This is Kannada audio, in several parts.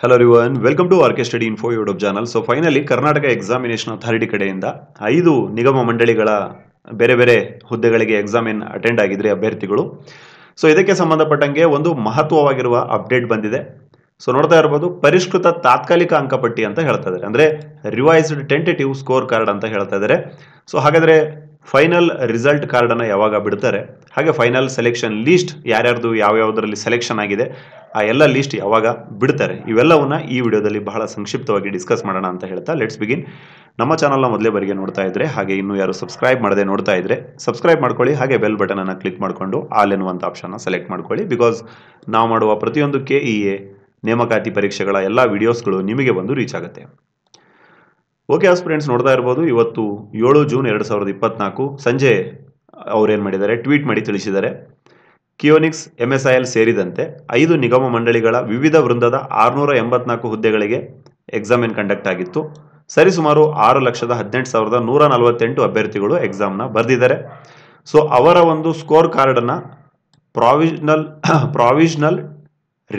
ಹಲೋ ರಿವನ್ welcome to our RK study info YouTube channel so finally Karnataka examination authority ಕಡೆಯಿಂದ ಐದು ನಿಗಮ ಮಂಡಳಿಗಳ ಬೇರೆ ಬೇರೆ ಹುದ್ದೆಗಳಿಗೆ ಎಕ್ಸಾಮಿನ್ ಅಟೆಂಡ್ ಆಗಿದ್ರಿ ಅಭ್ಯರ್ಥಿಗಳು ಸೊ ಇದಕ್ಕೆ ಸಂಬಂಧಪಟ್ಟಂಗೆ ಒಂದು ಮಹತ್ವವಾಗಿರುವ ಅಪ್ಡೇಟ್ ಬಂದಿದೆ ಸೊ ನೋಡ್ತಾ ಇರ್ಬೋದು ಪರಿಷ್ಕೃತ ತಾತ್ಕಾಲಿಕ ಅಂಕಪಟ್ಟಿ ಅಂತ ಹೇಳ್ತಾ ಇದ್ದಾರೆ ಅಂದರೆ ರಿವೈಸ್ಡ್ ಟೆಂಟೆಟಿವ್ ಸ್ಕೋರ್ ಕಾರ್ಡ್ ಅಂತ ಹೇಳ್ತಾ ಇದ್ದಾರೆ ಸೊ ಹಾಗಾದರೆ ಫೈನಲ್ ರಿಸಲ್ಟ್ ಕಾರ್ಡನ್ನು ಯಾವಾಗ ಬಿಡ್ತಾರೆ ಹಾಗೆ ಫೈನಲ್ ಸೆಲೆಕ್ಷನ್ ಲೀಸ್ಟ್ ಯಾರ್ಯಾರ್ದು ಯಾವ್ಯಾವುದರಲ್ಲಿ ಸೆಲೆಕ್ಷನ್ ಆಗಿದೆ ಆ ಎಲ್ಲ ಲೀಸ್ಟ್ ಯಾವಾಗ ಬಿಡ್ತಾರೆ ಇವೆಲ್ಲವನ್ನ ಈ ವಿಡಿಯೋದಲ್ಲಿ ಬಹಳ ಸಂಕ್ಷಿಪ್ತವಾಗಿ ಡಿಸ್ಕಸ್ ಮಾಡೋಣ ಅಂತ ಹೇಳ್ತಾ ಲೆಟ್ಸ್ ಬಿಗಿನ್ ನಮ್ಮ ಚಾನಲ್ನ ಮೊದಲೇ ಬರಿಗೆ ನೋಡ್ತಾ ಇದ್ರೆ ಹಾಗೆ ಇನ್ನೂ ಯಾರು ಸಬ್ಸ್ಕ್ರೈಬ್ ಮಾಡದೆ ನೋಡ್ತಾ ಇದ್ರೆ ಸಬ್ಸ್ಕ್ರೈಬ್ ಮಾಡ್ಕೊಳ್ಳಿ ಹಾಗೆ ಬೆಲ್ ಬಟನನ್ನು ಕ್ಲಿಕ್ ಮಾಡಿಕೊಂಡು ಆಲ್ ಎನ್ನುವಂಥ ಆಪ್ಷನ್ನ ಸೆಲೆಕ್ಟ್ ಮಾಡ್ಕೊಳ್ಳಿ ಬಿಕಾಸ್ ನಾವು ಮಾಡುವ ಪ್ರತಿಯೊಂದು ಕೆ ಇ ಎ ನೇಮಕಾತಿ ಪರೀಕ್ಷೆಗಳ ಎಲ್ಲ ವಿಡಿಯೋಸ್ಗಳು ನಿಮಗೆ ಬಂದು ರೀಚ್ ಆಗುತ್ತೆ ಓಕೆ ಆಸ್ಪಿರೆಂಟ್ಸ್ ನೋಡ್ತಾ ಇರ್ಬೋದು ಇವತ್ತು ಏಳು ಜೂನ್ ಎರಡು ಸಾವಿರದ ಇಪ್ಪತ್ನಾಲ್ಕು ಸಂಜೆ ಅವರೇನು ಮಾಡಿದ್ದಾರೆ ಟ್ವೀಟ್ ಮಾಡಿ ತಿಳಿಸಿದ್ದಾರೆ ಕಿಯೋನಿಕ್ಸ್ ಎಸ್ ಐ ಎಲ್ ಸೇರಿದಂತೆ ಐದು ನಿಗಮ ಮಂಡಳಿಗಳ ವಿವಿಧ ವೃಂದದ ಆರುನೂರ ಎಂಬತ್ನಾಲ್ಕು ಹುದ್ದೆಗಳಿಗೆ ಎಕ್ಸಾಮಿನ್ ಕಂಡಕ್ಟ್ ಆಗಿತ್ತು ಸರಿಸುಮಾರು ಆರು ಲಕ್ಷದ ಹದಿನೆಂಟು ಸಾವಿರದ ನೂರ ನಲವತ್ತೆಂಟು ಅಭ್ಯರ್ಥಿಗಳು ಎಕ್ಸಾಮ್ನ ಬರೆದಿದ್ದಾರೆ ಸೊ ಅವರ ಒಂದು ಸ್ಕೋರ್ ಕಾರ್ಡನ್ನು ಪ್ರಾವಿಷನಲ್ ಪ್ರಾವಿಷನಲ್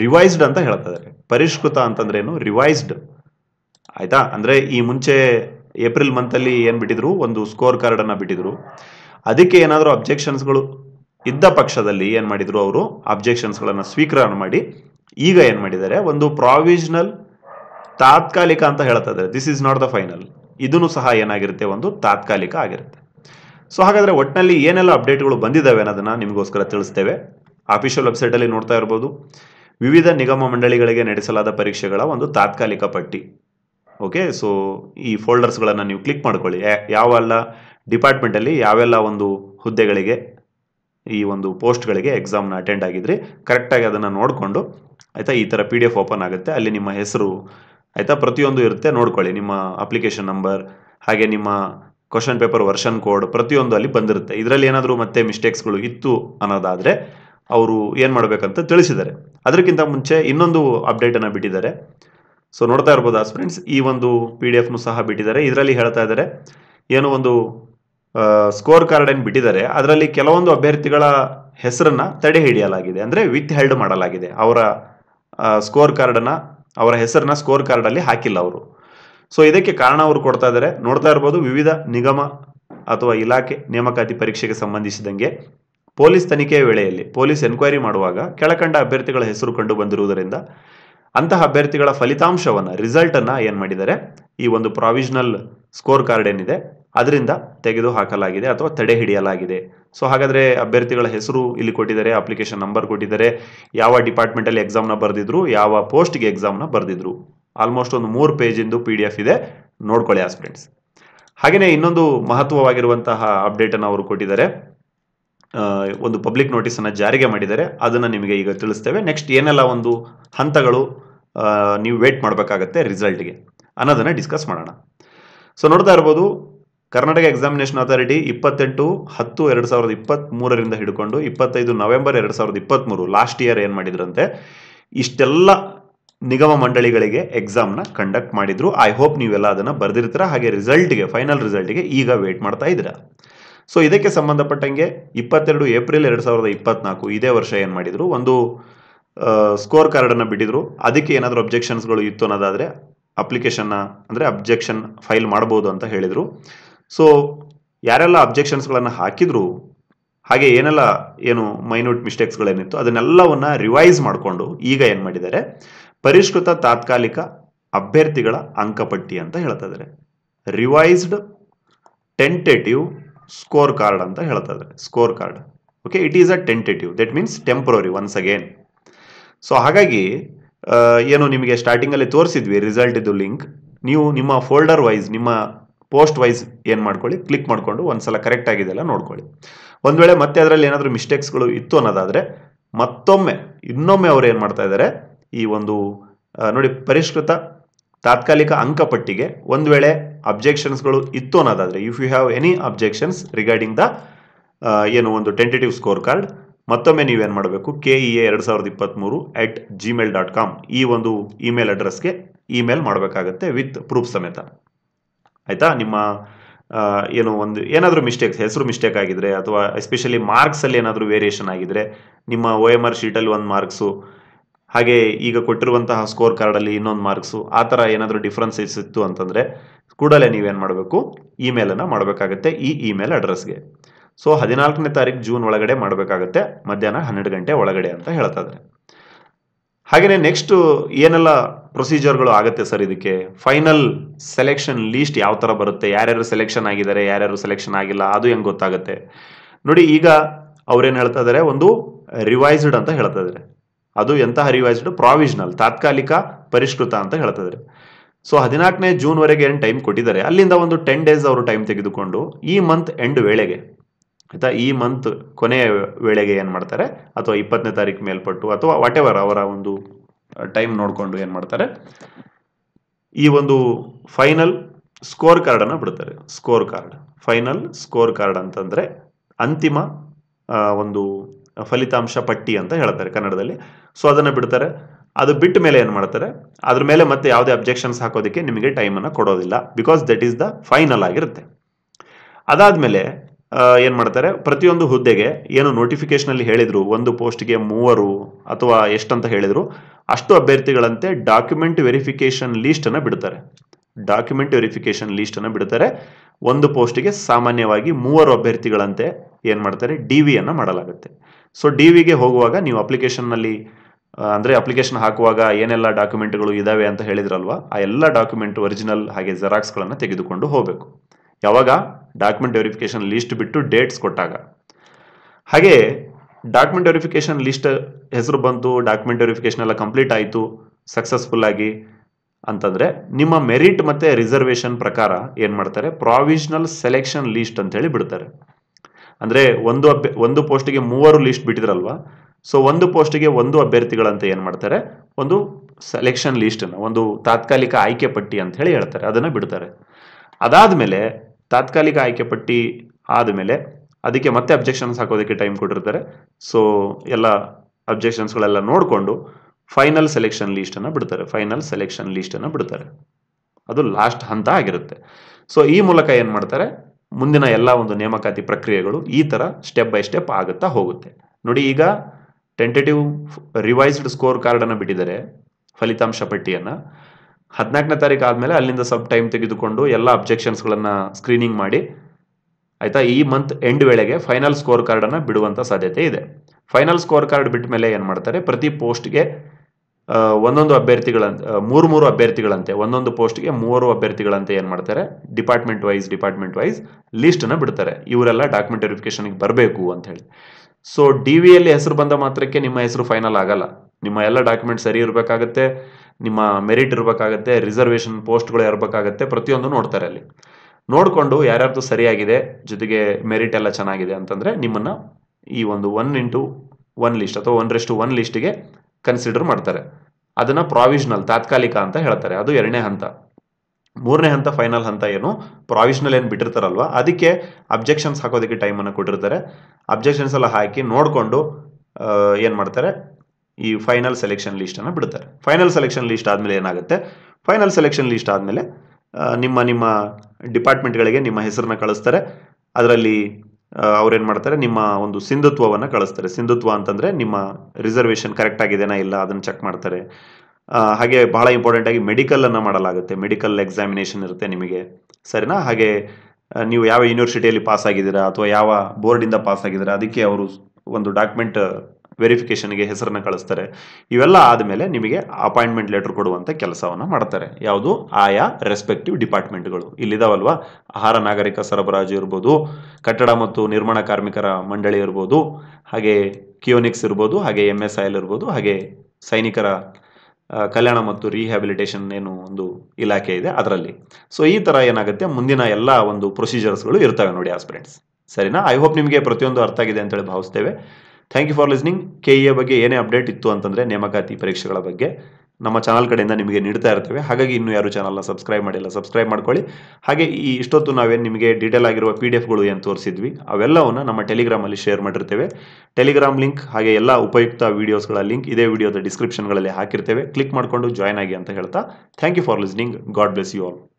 ರಿವೈಸ್ಡ್ ಅಂತ ಹೇಳ್ತಾ ಇದ್ದಾರೆ ಪರಿಷ್ಕೃತ ಅಂತಂದ್ರೇನು ರಿವೈಸ್ಡ್ ಆಯಿತಾ ಅಂದರೆ ಈ ಮುಂಚೆ ಏಪ್ರಿಲ್ ಮಂತಲ್ಲಿ ಏನು ಬಿಟ್ಟಿದ್ರು ಒಂದು ಸ್ಕೋರ್ ಕಾರ್ಡನ್ನು ಬಿಟ್ಟಿದ್ರು ಅದಕ್ಕೆ ಏನಾದರೂ ಅಬ್ಜೆಕ್ಷನ್ಸ್ಗಳು ಇದ್ದ ಪಕ್ಷದಲ್ಲಿ ಏನು ಮಾಡಿದರು ಅವರು ಅಬ್ಜೆಕ್ಷನ್ಸ್ಗಳನ್ನು ಸ್ವೀಕರಣ ಮಾಡಿ ಈಗ ಏನು ಮಾಡಿದ್ದಾರೆ ಒಂದು ಪ್ರಾವಿಷನಲ್ ತಾತ್ಕಾಲಿಕ ಅಂತ ಹೇಳ್ತಾ ಇದ್ದಾರೆ this is not the final ಇದನ್ನು ಸಹ ಏನಾಗಿರುತ್ತೆ ಒಂದು ತಾತ್ಕಾಲಿಕ ಆಗಿರುತ್ತೆ ಸೊ ಹಾಗಾದರೆ ಒಟ್ಟಿನಲ್ಲಿ ಏನೆಲ್ಲ ಅಪ್ಡೇಟ್ಗಳು ಬಂದಿದ್ದಾವೆ ಅನ್ನೋದನ್ನು ನಿಮಗೋಸ್ಕರ ತಿಳಿಸ್ತೇವೆ ವೆಬ್ಸೈಟ್ ವೆಬ್ಸೈಟಲ್ಲಿ ನೋಡ್ತಾ ಇರ್ಬೋದು ವಿವಿಧ ನಿಗಮ ಮಂಡಳಿಗಳಿಗೆ ನಡೆಸಲಾದ ಪರೀಕ್ಷೆಗಳ ಒಂದು ತಾತ್ಕಾಲಿಕ ಪಟ್ಟಿ ಓಕೆ ಸೊ ಈ ಫೋಲ್ಡರ್ಸ್ಗಳನ್ನು ನೀವು ಕ್ಲಿಕ್ ಮಾಡ್ಕೊಳ್ಳಿ ಯಾವೆಲ್ಲ ಡಿಪಾರ್ಟ್ಮೆಂಟಲ್ಲಿ ಯಾವೆಲ್ಲ ಒಂದು ಹುದ್ದೆಗಳಿಗೆ ಈ ಒಂದು ಪೋಸ್ಟ್ಗಳಿಗೆ ಎಕ್ಸಾಮ್ನ ಅಟೆಂಡ್ ಆಗಿದ್ರಿ ಕರೆಕ್ಟಾಗಿ ಅದನ್ನು ನೋಡಿಕೊಂಡು ಆಯಿತಾ ಈ ಥರ ಪಿ ಡಿ ಎಫ್ ಓಪನ್ ಆಗುತ್ತೆ ಅಲ್ಲಿ ನಿಮ್ಮ ಹೆಸರು ಆಯಿತಾ ಪ್ರತಿಯೊಂದು ಇರುತ್ತೆ ನೋಡ್ಕೊಳ್ಳಿ ನಿಮ್ಮ ಅಪ್ಲಿಕೇಶನ್ ನಂಬರ್ ಹಾಗೆ ನಿಮ್ಮ ಕ್ವಶನ್ ಪೇಪರ್ ವರ್ಷನ್ ಕೋಡ್ ಪ್ರತಿಯೊಂದು ಅಲ್ಲಿ ಬಂದಿರುತ್ತೆ ಇದರಲ್ಲಿ ಏನಾದರೂ ಮತ್ತೆ ಮಿಸ್ಟೇಕ್ಸ್ಗಳು ಇತ್ತು ಅನ್ನೋದಾದರೆ ಅವರು ಏನು ಮಾಡಬೇಕಂತ ತಿಳಿಸಿದ್ದಾರೆ ಅದಕ್ಕಿಂತ ಮುಂಚೆ ಇನ್ನೊಂದು ಅಪ್ಡೇಟನ್ನು ಬಿಟ್ಟಿದ್ದಾರೆ ಸೊ ನೋಡ್ತಾ ಇರ್ಬೋದು ಫ್ರೆಂಡ್ಸ್ ಈ ಒಂದು ಪಿ ಡಿ ಎಫ್ನು ಸಹ ಬಿಟ್ಟಿದ್ದಾರೆ ಇದರಲ್ಲಿ ಹೇಳ್ತಾ ಇದ್ದಾರೆ ಏನು ಒಂದು ಸ್ಕೋರ್ ಕಾರ್ಡ್ ಏನು ಬಿಟ್ಟಿದ್ದಾರೆ ಅದರಲ್ಲಿ ಕೆಲವೊಂದು ಅಭ್ಯರ್ಥಿಗಳ ಹೆಸರನ್ನು ತಡೆ ಹಿಡಿಯಲಾಗಿದೆ ಅಂದರೆ ವಿತ್ ಹೆಲ್ಡ್ ಮಾಡಲಾಗಿದೆ ಅವರ ಸ್ಕೋರ್ ಕಾರ್ಡನ್ನು ಅವರ ಹೆಸರನ್ನ ಸ್ಕೋರ್ ಕಾರ್ಡಲ್ಲಿ ಹಾಕಿಲ್ಲ ಅವರು ಸೊ ಇದಕ್ಕೆ ಕಾರಣ ಅವರು ಕೊಡ್ತಾ ಇದ್ದಾರೆ ನೋಡ್ತಾ ಇರ್ಬೋದು ವಿವಿಧ ನಿಗಮ ಅಥವಾ ಇಲಾಖೆ ನೇಮಕಾತಿ ಪರೀಕ್ಷೆಗೆ ಸಂಬಂಧಿಸಿದಂಗೆ ಪೊಲೀಸ್ ತನಿಖೆಯ ವೇಳೆಯಲ್ಲಿ ಪೊಲೀಸ್ ಎನ್ಕ್ವೈರಿ ಮಾಡುವಾಗ ಕೆಳಕಂಡ ಅಭ್ಯರ್ಥಿಗಳ ಹೆಸರು ಕಂಡು ಬಂದಿರುವುದರಿಂದ ಅಂತಹ ಅಭ್ಯರ್ಥಿಗಳ ಫಲಿತಾಂಶವನ್ನು ರಿಸಲ್ಟನ್ನು ಏನು ಮಾಡಿದ್ದಾರೆ ಈ ಒಂದು ಪ್ರಾವಿಷನಲ್ ಸ್ಕೋರ್ ಕಾರ್ಡ್ ಏನಿದೆ ಅದರಿಂದ ತೆಗೆದು ಹಾಕಲಾಗಿದೆ ಅಥವಾ ತಡೆ ಹಿಡಿಯಲಾಗಿದೆ ಸೊ ಹಾಗಾದರೆ ಅಭ್ಯರ್ಥಿಗಳ ಹೆಸರು ಇಲ್ಲಿ ಕೊಟ್ಟಿದ್ದಾರೆ ಅಪ್ಲಿಕೇಶನ್ ನಂಬರ್ ಕೊಟ್ಟಿದ್ದಾರೆ ಯಾವ ಡಿಪಾರ್ಟ್ಮೆಂಟಲ್ಲಿ ಎಕ್ಸಾಮ್ನ ಬರೆದಿದ್ರು ಯಾವ ಪೋಸ್ಟ್ಗೆ ಎಕ್ಸಾಮ್ನ ಬರೆದಿದ್ರು ಆಲ್ಮೋಸ್ಟ್ ಒಂದು ಮೂರು ಪೇಜಿಂದು ಪಿ ಡಿ ಎಫ್ ಇದೆ ನೋಡ್ಕೊಳ್ಳಿ ಆ ಸ್ಟೂಡೆಂಟ್ಸ್ ಹಾಗೆಯೇ ಇನ್ನೊಂದು ಮಹತ್ವವಾಗಿರುವಂತಹ ಅಪ್ಡೇಟನ್ನು ಅವರು ಕೊಟ್ಟಿದ್ದಾರೆ ಒಂದು ಪಬ್ಲಿಕ್ ನೋಟಿಸನ್ನು ಜಾರಿಗೆ ಮಾಡಿದ್ದಾರೆ ಅದನ್ನು ನಿಮಗೆ ಈಗ ತಿಳಿಸ್ತೇವೆ ನೆಕ್ಸ್ಟ್ ಏನೆಲ್ಲ ಒಂದು ಹಂತಗಳು ನೀವು ವೇಟ್ ಮಾಡಬೇಕಾಗತ್ತೆ ರಿಸಲ್ಟ್ಗೆ ಅನ್ನೋದನ್ನು ಡಿಸ್ಕಸ್ ಮಾಡೋಣ ಸೊ ನೋಡ್ತಾ ಇರ್ಬೋದು ಕರ್ನಾಟಕ ಎಕ್ಸಾಮಿನೇಷನ್ ಅಥಾರಿಟಿ ಇಪ್ಪತ್ತೆಂಟು ಹತ್ತು ಎರಡು ಸಾವಿರದ ಇಪ್ಪತ್ತ್ಮೂರರಿಂದ ಹಿಡ್ಕೊಂಡು ಇಪ್ಪತ್ತೈದು ನವೆಂಬರ್ ಎರಡು ಸಾವಿರದ ಇಪ್ಪತ್ತ್ಮೂರು ಲಾಸ್ಟ್ ಇಯರ್ ಏನು ಮಾಡಿದ್ರಂತೆ ಇಷ್ಟೆಲ್ಲ ನಿಗಮ ಮಂಡಳಿಗಳಿಗೆ ಎಕ್ಸಾಮ್ನ ಕಂಡಕ್ಟ್ ಮಾಡಿದ್ರು ಐ ಹೋಪ್ ನೀವೆಲ್ಲ ಅದನ್ನು ಬರೆದಿರ್ತೀರ ಹಾಗೆ ರಿಸಲ್ಟ್ಗೆ ಫೈನಲ್ ರಿಸಲ್ಟ್ಗೆ ಈಗ ವೇಟ್ ಮಾಡ್ತಾ ಇದ್ದೀರಾ ಸೊ ಇದಕ್ಕೆ ಸಂಬಂಧಪಟ್ಟಂಗೆ ಇಪ್ಪತ್ತೆರಡು ಏಪ್ರಿಲ್ ಎರಡು ಸಾವಿರದ ಇಪ್ಪತ್ನಾಲ್ಕು ಇದೇ ವರ್ಷ ಏನು ಮಾಡಿದರು ಒಂದು ಸ್ಕೋರ್ ಕಾರ್ಡನ್ನು ಬಿಟ್ಟಿದ್ರು ಅದಕ್ಕೆ ಏನಾದರೂ ಅಬ್ಜೆಕ್ಷನ್ಸ್ಗಳು ಇತ್ತು ಅನ್ನೋದಾದರೆ ಅಪ್ಲಿಕೇಶನ್ನ ಅಂದರೆ ಅಬ್ಜೆಕ್ಷನ್ ಫೈಲ್ ಮಾಡ್ಬೋದು ಅಂತ ಹೇಳಿದರು ಸೊ ಯಾರೆಲ್ಲ ಅಬ್ಜೆಕ್ಷನ್ಸ್ಗಳನ್ನು ಹಾಕಿದ್ರು ಹಾಗೆ ಏನೆಲ್ಲ ಏನು ಮೈನ್ಯೂಟ್ ಮಿಸ್ಟೇಕ್ಸ್ಗಳೇನಿತ್ತು ಅದನ್ನೆಲ್ಲವನ್ನು ರಿವೈಸ್ ಮಾಡಿಕೊಂಡು ಈಗ ಏನು ಮಾಡಿದ್ದಾರೆ ಪರಿಷ್ಕೃತ ತಾತ್ಕಾಲಿಕ ಅಭ್ಯರ್ಥಿಗಳ ಅಂಕಪಟ್ಟಿ ಅಂತ ಹೇಳ್ತಾ ಇದ್ದಾರೆ ರಿವೈಸ್ಡ್ ಟೆಂಟೇಟಿವ್ ಸ್ಕೋರ್ ಕಾರ್ಡ್ ಅಂತ ಹೇಳ್ತಾ ಇದ್ದಾರೆ score card okay it is a tentative that means temporary once again so ಹಾಗಾಗಿ ಏನು ನಿಮಗೆ ಸ್ಟಾರ್ಟಿಂಗಲ್ಲಿ ತೋರಿಸಿದ್ವಿ ರಿಸಲ್ಟ್ ಇದು ಲಿಂಕ್ ನೀವು ನಿಮ್ಮ ಫೋಲ್ಡರ್ ವೈಸ್ ನಿಮ್ಮ ಪೋಸ್ಟ್ ವೈಸ್ ಏನು ಮಾಡ್ಕೊಳ್ಳಿ ಕ್ಲಿಕ್ ಮಾಡಿಕೊಂಡು ಒಂದ್ಸಲ ಕರೆಕ್ಟ್ ಆಗಿದೆಲ್ಲ ನೋಡ್ಕೊಳ್ಳಿ ಒಂದು ವೇಳೆ ಮತ್ತೆ ಅದರಲ್ಲಿ ಏನಾದರೂ ಮಿಸ್ಟೇಕ್ಸ್ಗಳು ಇತ್ತು ಅನ್ನೋದಾದರೆ ಮತ್ತೊಮ್ಮೆ ಇನ್ನೊಮ್ಮೆ ಅವರು ಏನು ಮಾಡ್ತಾ ಇದ್ದಾರೆ ಈ ಒಂದು ನೋಡಿ ಪರಿಷ್ಕೃತ ತಾತ್ಕಾಲಿಕ ಅಂಕಪಟ್ಟಿಗೆ ಒಂದು ವೇಳೆ ಅಬ್ಜೆಕ್ಷನ್ಸ್ಗಳು ಇತ್ತು ಅನ್ನೋದಾದರೆ if you have any objections regarding the ಏನು ಒಂದು ಟೆಂಟೇಟಿವ್ ಸ್ಕೋರ್ ಕಾರ್ಡ್ ಮತ್ತೊಮ್ಮೆ ನೀವೇನು ಮಾಡಬೇಕು ಕೆ ಇ e ಎ ಎರಡು ಸಾವಿರದ ಇಪ್ಪತ್ತ್ಮೂರು ಎಟ್ ಜಿಮೇಲ್ ಡಾಟ್ ಕಾಮ್ ಈ ಒಂದು ಇಮೇಲ್ ಅಡ್ರೆಸ್ಗೆ ಇಮೇಲ್ ಮಾಡಬೇಕಾಗತ್ತೆ ವಿತ್ ಪ್ರೂಫ್ ಸಮೇತ ಆಯಿತಾ ನಿಮ್ಮ ಏನು ಒಂದು ಏನಾದರೂ ಮಿಸ್ಟೇಕ್ಸ್ ಹೆಸರು ಮಿಸ್ಟೇಕ್ ಆಗಿದ್ರೆ ಅಥವಾ ಎಸ್ಪೆಷಲಿ ಮಾರ್ಕ್ಸಲ್ಲಿ ಏನಾದರೂ ವೇರಿಯೇಷನ್ ಆಗಿದ್ರೆ ನಿಮ್ಮ ಒ ಎಮ್ ಆರ್ ಶೀಟಲ್ಲಿ ಒಂದು ಮಾರ್ಕ್ಸು ಹಾಗೆ ಈಗ ಕೊಟ್ಟಿರುವಂತಹ ಸ್ಕೋರ್ ಕಾರ್ಡಲ್ಲಿ ಇನ್ನೊಂದು ಮಾರ್ಕ್ಸು ಆ ಥರ ಏನಾದರೂ ಡಿಫ್ರೆನ್ಸಸ್ ಇತ್ತು ಅಂತಂದರೆ ಕೂಡಲೇ ನೀವೇನು ಮಾಡಬೇಕು ಇಮೇಲನ್ನು ಮಾಡಬೇಕಾಗತ್ತೆ ಈ ಇಮೇಲ್ ಅಡ್ರೆಸ್ಗೆ ಸೊ ಹದಿನಾಲ್ಕನೇ ತಾರೀಕು ಜೂನ್ ಒಳಗಡೆ ಮಾಡಬೇಕಾಗತ್ತೆ ಮಧ್ಯಾಹ್ನ ಹನ್ನೆರಡು ಗಂಟೆ ಒಳಗಡೆ ಅಂತ ಹೇಳ್ತಾ ಇದ್ದಾರೆ ಹಾಗೆಯೇ ನೆಕ್ಸ್ಟು ಏನೆಲ್ಲ ಪ್ರೊಸೀಜರ್ಗಳು ಆಗುತ್ತೆ ಸರ್ ಇದಕ್ಕೆ ಫೈನಲ್ ಸೆಲೆಕ್ಷನ್ ಲೀಸ್ಟ್ ಯಾವ ಥರ ಬರುತ್ತೆ ಯಾರ್ಯಾರು ಸೆಲೆಕ್ಷನ್ ಆಗಿದ್ದಾರೆ ಯಾರ್ಯಾರು ಸೆಲೆಕ್ಷನ್ ಆಗಿಲ್ಲ ಅದು ಹೆಂಗೆ ಗೊತ್ತಾಗುತ್ತೆ ನೋಡಿ ಈಗ ಅವ್ರೇನು ಹೇಳ್ತಾ ಇದ್ದಾರೆ ಒಂದು ರಿವೈಸ್ಡ್ ಅಂತ ಹೇಳ್ತಾ ಇದ್ದಾರೆ ಅದು ಎಂತಹ ರಿವೈಸ್ಡ್ ಪ್ರಾವಿಷನಲ್ ತಾತ್ಕಾಲಿಕ ಪರಿಷ್ಕೃತ ಅಂತ ಹೇಳ್ತದೆ ಸೊ ಹದಿನಾಲ್ಕನೇ ಜೂನ್ವರೆಗೆ ಏನು ಟೈಮ್ ಕೊಟ್ಟಿದ್ದಾರೆ ಅಲ್ಲಿಂದ ಒಂದು ಟೆನ್ ಡೇಸ್ ಅವರು ಟೈಮ್ ತೆಗೆದುಕೊಂಡು ಈ ಮಂತ್ ಎಂಡ್ ವೇಳೆಗೆ ಆಯ್ತಾ ಈ ಮಂತ್ ಕೊನೆಯ ವೇಳೆಗೆ ಏನು ಮಾಡ್ತಾರೆ ಅಥವಾ ಇಪ್ಪತ್ತನೇ ತಾರೀಕು ಮೇಲ್ಪಟ್ಟು ಅಥವಾ ವಾಟ್ ಎವರ್ ಅವರ ಒಂದು ಟೈಮ್ ನೋಡಿಕೊಂಡು ಏನು ಮಾಡ್ತಾರೆ ಈ ಒಂದು ಫೈನಲ್ ಸ್ಕೋರ್ ಕಾರ್ಡನ್ನು ಬಿಡ್ತಾರೆ score card final score card ಅಂತಂದರೆ ಅಂತಿಮ ಒಂದು ಫಲಿತಾಂಶ ಪಟ್ಟಿ ಅಂತ ಹೇಳ್ತಾರೆ ಕನ್ನಡದಲ್ಲಿ ಸೊ ಅದನ್ನು ಬಿಡ್ತಾರೆ ಅದು ಬಿಟ್ಟ ಮೇಲೆ ಏನು ಮಾಡ್ತಾರೆ ಅದ್ರ ಮೇಲೆ ಮತ್ತೆ ಯಾವುದೇ ಅಬ್ಜೆಕ್ಷನ್ಸ್ ಹಾಕೋದಕ್ಕೆ ನಿಮಗೆ ಟೈಮನ್ನು ಕೊಡೋದಿಲ್ಲ because that is the final ಆಗಿರುತ್ತೆ ಮೇಲೆ ಏನು ಮಾಡ್ತಾರೆ ಪ್ರತಿಯೊಂದು ಹುದ್ದೆಗೆ ಏನು ನೋಟಿಫಿಕೇಷನಲ್ಲಿ ಹೇಳಿದರು ಒಂದು ಪೋಸ್ಟ್ಗೆ ಮೂವರು ಅಥವಾ ಎಷ್ಟಂತ ಹೇಳಿದರು ಅಷ್ಟು ಅಭ್ಯರ್ಥಿಗಳಂತೆ ಡಾಕ್ಯುಮೆಂಟ್ ವೆರಿಫಿಕೇಷನ್ ಲೀಸ್ಟನ್ನು ಬಿಡ್ತಾರೆ ಡಾಕ್ಯುಮೆಂಟ್ ವೆರಿಫಿಕೇಷನ್ ಲೀಸ್ಟನ್ನು ಬಿಡ್ತಾರೆ ಒಂದು ಪೋಸ್ಟಿಗೆ ಸಾಮಾನ್ಯವಾಗಿ ಮೂವರು ಅಭ್ಯರ್ಥಿಗಳಂತೆ ಏನು ಮಾಡ್ತಾರೆ ಡಿ ವಿಯನ್ನು ಮಾಡಲಾಗುತ್ತೆ ಸೊ ಡಿ ವಿಗೆ ಹೋಗುವಾಗ ನೀವು ಅಪ್ಲಿಕೇಶನ್ನಲ್ಲಿ ಅಂದರೆ ಅಪ್ಲಿಕೇಶನ್ ಹಾಕುವಾಗ ಏನೆಲ್ಲ ಡಾಕ್ಯುಮೆಂಟ್ಗಳು ಇದ್ದಾವೆ ಅಂತ ಹೇಳಿದ್ರಲ್ವಾ ಆ ಎಲ್ಲ ಡಾಕ್ಯುಮೆಂಟ್ ಒರಿಜಿನಲ್ ಹಾಗೆ ಜೆರಾಕ್ಸ್ಗಳನ್ನು ತೆಗೆದುಕೊಂಡು ಹೋಗಬೇಕು ಯಾವಾಗ ಡಾಕ್ಯುಮೆಂಟ್ ವೆರಿಫಿಕೇಶನ್ ಲಿಸ್ಟ್ ಬಿಟ್ಟು ಡೇಟ್ಸ್ ಕೊಟ್ಟಾಗ ಹಾಗೆ ಡಾಕ್ಯುಮೆಂಟ್ ವೆರಿಫಿಕೇಶನ್ ಲಿಸ್ಟ್ ಹೆಸರು ಬಂತು ಡಾಕ್ಯುಮೆಂಟ್ ವೆರಿಫಿಕೇಶನ್ ಎಲ್ಲ ಕಂಪ್ಲೀಟ್ ಆಯಿತು ಸಕ್ಸಸ್ಫುಲ್ ಆಗಿ ಅಂತಂದರೆ ನಿಮ್ಮ ಮೆರಿಟ್ ಮತ್ತು ರಿಸರ್ವೇಷನ್ ಪ್ರಕಾರ ಏನು ಮಾಡ್ತಾರೆ ಪ್ರಾವಿಷನಲ್ ಸೆಲೆಕ್ಷನ್ ಲಿಸ್ಟ್ ಅಂತ ಹೇಳಿ ಬಿಡ್ತಾರೆ ಅಂದರೆ ಒಂದು ಅಭ್ಯ ಒಂದು ಪೋಸ್ಟಿಗೆ ಮೂವರು ಲಿಸ್ಟ್ ಬಿಟ್ಟಿದ್ರಲ್ವಾ ಸೊ ಒಂದು ಪೋಸ್ಟಿಗೆ ಒಂದು ಅಭ್ಯರ್ಥಿಗಳಂತ ಏನು ಮಾಡ್ತಾರೆ ಒಂದು ಸೆಲೆಕ್ಷನ್ ಲೀಸ್ಟನ್ನು ಒಂದು ತಾತ್ಕಾಲಿಕ ಆಯ್ಕೆ ಪಟ್ಟಿ ಅಂತ ಹೇಳಿ ಹೇಳ್ತಾರೆ ಅದನ್ನು ಬಿಡ್ತಾರೆ ಮೇಲೆ ತಾತ್ಕಾಲಿಕ ಆಯ್ಕೆ ಪಟ್ಟಿ ಆದಮೇಲೆ ಅದಕ್ಕೆ ಮತ್ತೆ ಅಬ್ಜೆಕ್ಷನ್ಸ್ ಹಾಕೋದಕ್ಕೆ ಟೈಮ್ ಕೊಟ್ಟಿರ್ತಾರೆ ಸೊ ಎಲ್ಲ ಅಬ್ಜೆಕ್ಷನ್ಸ್ಗಳೆಲ್ಲ ನೋಡಿಕೊಂಡು ಫೈನಲ್ ಸೆಲೆಕ್ಷನ್ ಲೀಸ್ಟನ್ನು ಬಿಡ್ತಾರೆ ಫೈನಲ್ ಸೆಲೆಕ್ಷನ್ ಲೀಸ್ಟನ್ನು ಬಿಡ್ತಾರೆ ಅದು ಲಾಸ್ಟ್ ಹಂತ ಆಗಿರುತ್ತೆ ಸೊ ಈ ಮೂಲಕ ಏನು ಮಾಡ್ತಾರೆ ಮುಂದಿನ ಎಲ್ಲ ಒಂದು ನೇಮಕಾತಿ ಪ್ರಕ್ರಿಯೆಗಳು ಈ ಥರ ಸ್ಟೆಪ್ ಬೈ ಸ್ಟೆಪ್ ಆಗುತ್ತಾ ಹೋಗುತ್ತೆ ನೋಡಿ ಈಗ ಟೆಂಟೇಟಿವ್ ರಿವೈಸ್ಡ್ ಸ್ಕೋರ್ ಕಾರ್ಡನ್ನು ಬಿಟ್ಟಿದ್ದಾರೆ ಫಲಿತಾಂಶ ಪಟ್ಟಿಯನ್ನು ಹದಿನಾಲ್ಕನೇ ತಾರೀಕು ಆದಮೇಲೆ ಅಲ್ಲಿಂದ ಸಬ್ ಟೈಮ್ ತೆಗೆದುಕೊಂಡು ಎಲ್ಲ ಅಬ್ಜೆಕ್ಷನ್ಸ್ಗಳನ್ನು ಸ್ಕ್ರೀನಿಂಗ್ ಮಾಡಿ ಆಯಿತಾ ಈ ಮಂತ್ ಎಂಡ್ ವೇಳೆಗೆ ಫೈನಲ್ ಸ್ಕೋರ್ ಕಾರ್ಡನ್ನು ಬಿಡುವಂಥ ಸಾಧ್ಯತೆ ಇದೆ ಫೈನಲ್ ಸ್ಕೋರ್ ಕಾರ್ಡ್ ಬಿಟ್ಟ ಮೇಲೆ ಏನು ಮಾಡ್ತಾರೆ ಪ್ರತಿ ಪೋಸ್ಟ್ಗೆ ಒಂದೊಂದು ಅಭ್ಯರ್ಥಿಗಳಂತ ಮೂರು ಮೂರು ಅಭ್ಯರ್ಥಿಗಳಂತೆ ಒಂದೊಂದು ಪೋಸ್ಟ್ಗೆ ಮೂರು ಅಭ್ಯರ್ಥಿಗಳಂತೆ ಏನು ಮಾಡ್ತಾರೆ ಡಿಪಾರ್ಟ್ಮೆಂಟ್ ವೈಸ್ ಡಿಪಾರ್ಟ್ಮೆಂಟ್ ವೈಸ್ ಲೀಸ್ಟನ್ನು ಬಿಡ್ತಾರೆ ಇವರೆಲ್ಲ ಡಾಕ್ಯುಮೆಂಟ್ ವೆರಿಫಿಕೇಷನ್ಗೆ ಬರಬೇಕು ಅಂತ ಹೇಳಿ ಸೊ ಡಿ ವಿಯಲ್ಲಿ ಹೆಸರು ಬಂದ ಮಾತ್ರಕ್ಕೆ ನಿಮ್ಮ ಹೆಸರು ಫೈನಲ್ ಆಗಲ್ಲ ನಿಮ್ಮ ಎಲ್ಲ ಡಾಕ್ಯುಮೆಂಟ್ ಸರಿ ಇರಬೇಕಾಗತ್ತೆ ನಿಮ್ಮ ಮೆರಿಟ್ ಇರಬೇಕಾಗತ್ತೆ ರಿಸರ್ವೇಷನ್ ಪೋಸ್ಟ್ಗಳು ಇರಬೇಕಾಗತ್ತೆ ಪ್ರತಿಯೊಂದು ನೋಡ್ತಾರೆ ಅಲ್ಲಿ ನೋಡಿಕೊಂಡು ಯಾರ್ಯಾರ್ದು ಸರಿಯಾಗಿದೆ ಜೊತೆಗೆ ಮೆರಿಟ್ ಎಲ್ಲ ಚೆನ್ನಾಗಿದೆ ಅಂತಂದರೆ ನಿಮ್ಮನ್ನು ಈ ಒಂದು ಒನ್ ಇಂಟು ಒನ್ ಲಿಸ್ಟ್ ಅಥವಾ ಒನ್ ರೆಸ್ಟು ಒನ್ ಲಿಸ್ಟಿಗೆ ಕನ್ಸಿಡರ್ ಮಾಡ್ತಾರೆ ಅದನ್ನು ಪ್ರಾವಿಷನಲ್ ತಾತ್ಕಾಲಿಕ ಅಂತ ಹೇಳ್ತಾರೆ ಅದು ಎರಡನೇ ಹಂತ ಮೂರನೇ ಹಂತ ಫೈನಲ್ ಹಂತ ಏನು ಪ್ರಾವಿಷನಲ್ ಏನು ಬಿಟ್ಟಿರ್ತಾರಲ್ವ ಅದಕ್ಕೆ ಅಬ್ಜೆಕ್ಷನ್ಸ್ ಹಾಕೋದಕ್ಕೆ ಟೈಮನ್ನು ಕೊಟ್ಟಿರ್ತಾರೆ ಅಬ್ಜೆಕ್ಷನ್ಸ್ ಎಲ್ಲ ಹಾಕಿ ನೋಡಿಕೊಂಡು ಏನು ಮಾಡ್ತಾರೆ ಈ ಫೈನಲ್ ಸೆಲೆಕ್ಷನ್ ಲೀಸ್ಟನ್ನು ಬಿಡ್ತಾರೆ ಫೈನಲ್ ಸೆಲೆಕ್ಷನ್ ಲೀಸ್ಟ್ ಆದಮೇಲೆ ಏನಾಗುತ್ತೆ ಫೈನಲ್ ಸೆಲೆಕ್ಷನ್ ಲೀಸ್ಟ್ ಆದಮೇಲೆ ನಿಮ್ಮ ನಿಮ್ಮ ಡಿಪಾರ್ಟ್ಮೆಂಟ್ಗಳಿಗೆ ನಿಮ್ಮ ಹೆಸರನ್ನ ಕಳಿಸ್ತಾರೆ ಅದರಲ್ಲಿ ಅವ್ರೇನು ಮಾಡ್ತಾರೆ ನಿಮ್ಮ ಒಂದು ಸಿಂಧುತ್ವವನ್ನು ಕಳಿಸ್ತಾರೆ ಸಿಂಧುತ್ವ ಅಂತಂದರೆ ನಿಮ್ಮ ರಿಸರ್ವೇಷನ್ ಕರೆಕ್ಟ್ ಆಗಿದೆಯಾ ಇಲ್ಲ ಅದನ್ನು ಚೆಕ್ ಮಾಡ್ತಾರೆ ಹಾಗೆ ಬಹಳ ಇಂಪಾರ್ಟೆಂಟ್ ಆಗಿ ಮೆಡಿಕಲನ್ನು ಮಾಡಲಾಗುತ್ತೆ ಮೆಡಿಕಲ್ ಎಕ್ಸಾಮಿನೇಷನ್ ಇರುತ್ತೆ ನಿಮಗೆ ಸರಿನಾ ಹಾಗೆ ನೀವು ಯಾವ ಯೂನಿವರ್ಸಿಟಿಯಲ್ಲಿ ಪಾಸ್ ಆಗಿದ್ದೀರಾ ಅಥವಾ ಯಾವ ಬೋರ್ಡಿಂದ ಪಾಸ್ ಆಗಿದ್ದೀರಾ ಅದಕ್ಕೆ ಅವರು ಒಂದು ಡಾಕ್ಯುಮೆಂಟ್ ವೆರಿಫಿಕೇಷನ್ಗೆ ಹೆಸರನ್ನು ಕಳಿಸ್ತಾರೆ ಇವೆಲ್ಲ ಆದಮೇಲೆ ನಿಮಗೆ ಅಪಾಯಿಂಟ್ಮೆಂಟ್ ಲೆಟರ್ ಕೊಡುವಂಥ ಕೆಲಸವನ್ನು ಮಾಡ್ತಾರೆ ಯಾವುದು ಆಯಾ ರೆಸ್ಪೆಕ್ಟಿವ್ ಡಿಪಾರ್ಟ್ಮೆಂಟ್ಗಳು ಇದಾವಲ್ವಾ ಆಹಾರ ನಾಗರಿಕ ಸರಬರಾಜು ಇರ್ಬೋದು ಕಟ್ಟಡ ಮತ್ತು ನಿರ್ಮಾಣ ಕಾರ್ಮಿಕರ ಮಂಡಳಿ ಇರ್ಬೋದು ಹಾಗೆ ಕಿಯೋನಿಕ್ಸ್ ಇರ್ಬೋದು ಹಾಗೆ ಎಮ್ ಎಸ್ ಐಲ್ ಇರ್ಬೋದು ಹಾಗೆ ಸೈನಿಕರ ಕಲ್ಯಾಣ ಮತ್ತು ರಿಹ್ಯಾಬಿಲಿಟೇಷನ್ ಏನು ಒಂದು ಇಲಾಖೆ ಇದೆ ಅದರಲ್ಲಿ ಸೊ ಈ ಥರ ಏನಾಗುತ್ತೆ ಮುಂದಿನ ಎಲ್ಲ ಒಂದು ಪ್ರೊಸೀಜರ್ಸ್ಗಳು ಇರ್ತವೆ ನೋಡಿ ಆಸ್ಪಿರೆಂಟ್ಸ್ ಸರಿನಾ ಐ ಹೋಪ್ ನಿಮಗೆ ಪ್ರತಿಯೊಂದು ಅರ್ಥ ಆಗಿದೆ ಅಂತೇಳಿ ಭಾವಿಸ್ತೇವೆ thank you for listening K E ಬಗ್ಗೆ ಏನೇ ಅಪ್ಡೇಟ್ ಇತ್ತು ಅಂತಂದರೆ ನೇಮಕಾತಿ ಪರೀಕ್ಷೆಗಳ ಬಗ್ಗೆ ನಮ್ಮ ಚಾನಲ್ ಕಡೆಯಿಂದ ನಿಮಗೆ ನೀಡ್ತಾ ಇರ್ತೇವೆ ಹಾಗಾಗಿ ಇನ್ನೂ ಯಾರು ಚಾನಲ್ನ ಸಬ್ಸ್ಕ್ರೈಬ್ ಮಾಡಿಲ್ಲ ಸಬ್ಸ್ಕ್ರೈಬ್ ಮಾಡ್ಕೊಳ್ಳಿ ಹಾಗೆ ಈ ಇಷ್ಟೊತ್ತು ನಾವೇನು ನಿಮಗೆ ಡೀಟೇಲ್ ಆಗಿರುವ ಪಿ ಡಿ ಎಫ್ಗಳು ಏನು ತೋರಿಸಿದ್ವಿ ಅವೆಲ್ಲವನ್ನು ನಮ್ಮ ಟೆಲಿಗ್ರಾಮಲ್ಲಿ ಶೇರ್ ಮಾಡಿರ್ತೇವೆ ಟೆಲಿಗ್ರಾಮ್ ಲಿಂಕ್ ಹಾಗೆ ಎಲ್ಲ ಉಪಯುಕ್ತ ವೀಡಿಯೋಸ್ಗಳ ಲಿಂಕ್ ಇದೇ ವಿಡಿಯೋದ ಡಿಸ್ಕ್ರಿಪ್ಷನ್ಗಳಲ್ಲಿ ಹಾಕಿರ್ತೇವೆ ಕ್ಲಿಕ್ ಮಾಡಿಕೊಂಡು ಜಾಯ್ನ್ ಆಗಿ ಅಂತ ಹೇಳ್ತಾ thank you for listening God bless you all